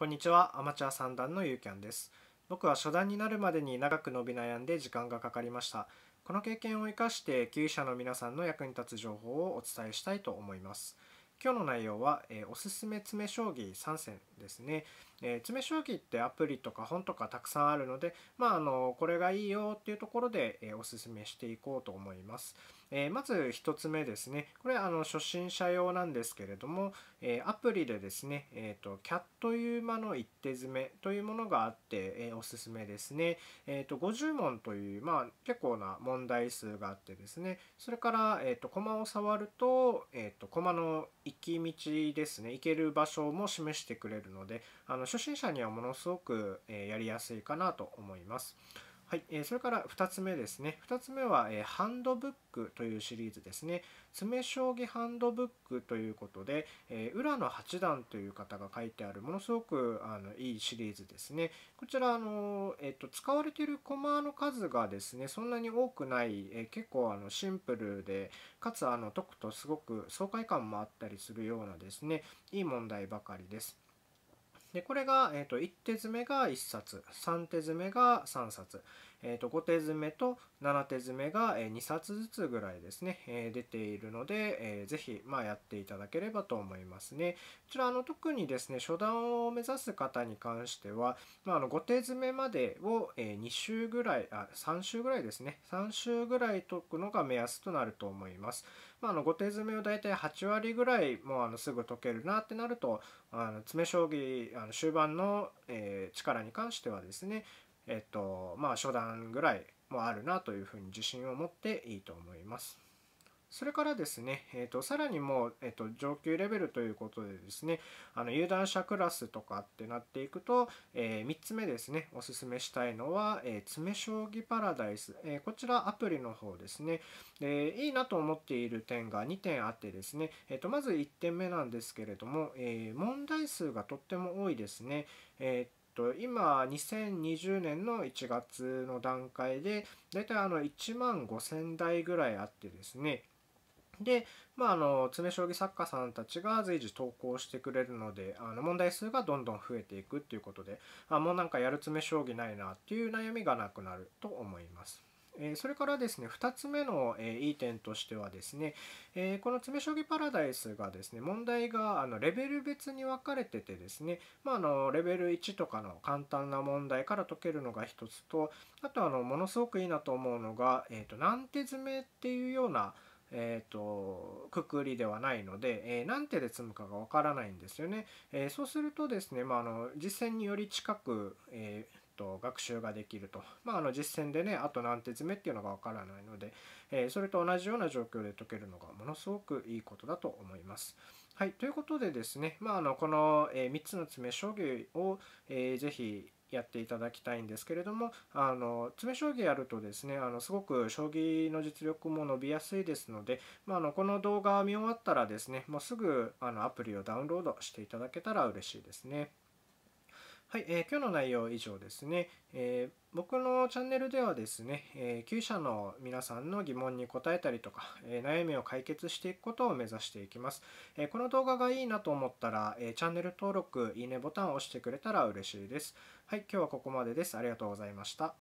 こんにちはアマチュア三段のゆうきゃんです僕は初段になるまでに長く伸び悩んで時間がかかりましたこの経験を生かして級位者の皆さんの役に立つ情報をお伝えしたいと思います今日の内容は、えー、おすすめ詰将棋3選ですね、えー、詰将棋ってアプリとか本とかたくさんあるので、まあ、あのこれがいいよっていうところで、えー、おすすめしていこうと思います、えまず1つ目ですねこれあの初心者用なんですけれども、えアプリでですね、えーと、キャットいう間の一手詰めというものがあって、えおすすめですね、えーと、50問という、まあ、結構な問題数があってですねそれから、えーと、と駒を触ると,、えー、と駒の行き道ですね行ける場所も示してくれるのであの初心者にはものすごく、えやりやすいかなと思います。はい、えそれから2つ目ですね。2つ目は、えハンドブックというシリーズですね。詰将棋ハンドブックということで、え浦野八段という方が書いてある、ものすごくあのいいシリーズですね。こちら、あのえっと、使われている駒の数がですね、そんなに多くない、え結構あのシンプルで、かつあの解くとすごく爽快感もあったりするようなですね、いい問題ばかりです。でこれが、えーと、1手詰めが1冊3手詰めが3冊、えーと、5手詰めと7手詰めが2冊ずつぐらいですね、えー、出ているので、えー、ぜひ、まあ、やっていただければと思いますね。こちらあの特にですね初段を目指す方に関しては、まあ、あの5手詰めまでを、え2週ぐらいあ3週ぐらいですね3週ぐらい解くのが目安となると思います。まあ、あの後手詰めを大体8割ぐらいもうあのすぐ解けるなってなるとあの詰将棋あの終盤の、えー、力に関してはですねえっとまあ初段ぐらいもあるなというふうに自信を持っていいと思います。それからですね、えーと、さらにもう、えーと、上級レベルということでですね、あの有段者クラスとかってなっていくと、えー、3つ目ですね、おすすめしたいのは、えー、詰将棋パラダイス、えー、こちらアプリの方ですね、いいなと思っている点が2点あってですね、えーと、まず1点目なんですけれども、え問題数がとっても多いですね。えー今2020年の1月の段階でだいたいあの1万5000台ぐらいあってですねで、まあ、あの詰将棋作家さんたちが随時投稿してくれるのであの問題数がどんどん増えていくっていうことであもうなんかやる詰将棋ないなっていう悩みがなくなると思います。えそれからですね、2つ目の、えいい点としてはですね、えこの詰将棋パラダイスがですね、問題があのレベル別に分かれててですね、まああ、のレベル1とかの簡単な問題から解けるのが1つと、あとあのものすごくいいなと思うのが、えー、と難手詰めっていうようなえーと、くくりではないので、えー、何手で積むかがわからないんですよね。えー、そうするとですね、まあ、あの実践により近く、えーと学習ができると、まあ、あの実践でねあと何手詰めっていうのがわからないので、えー、それと同じような状況で解けるのがものすごくいいことだと思います。はい、ということでですね、まあ、あのこの3つの詰め将棋を、えー、ぜひやっていただきたいんですけれどもあの詰将棋やるとですねあのすごく将棋の実力も伸びやすいですので、まああ、のこの動画見終わったらですねもうすぐあのアプリをダウンロードしていただけたら嬉しいですね。はい、えー、今日の内容は以上ですね。えー、僕のチャンネルではですね、えー、旧社の皆さんの疑問に答えたりとか、えー、悩みを解決していくことを目指していきます。えこの動画がいいなと思ったら、えチャンネル登録、いいねボタンを押してくれたら嬉しいです。はい、今日はここまでです。ありがとうございました。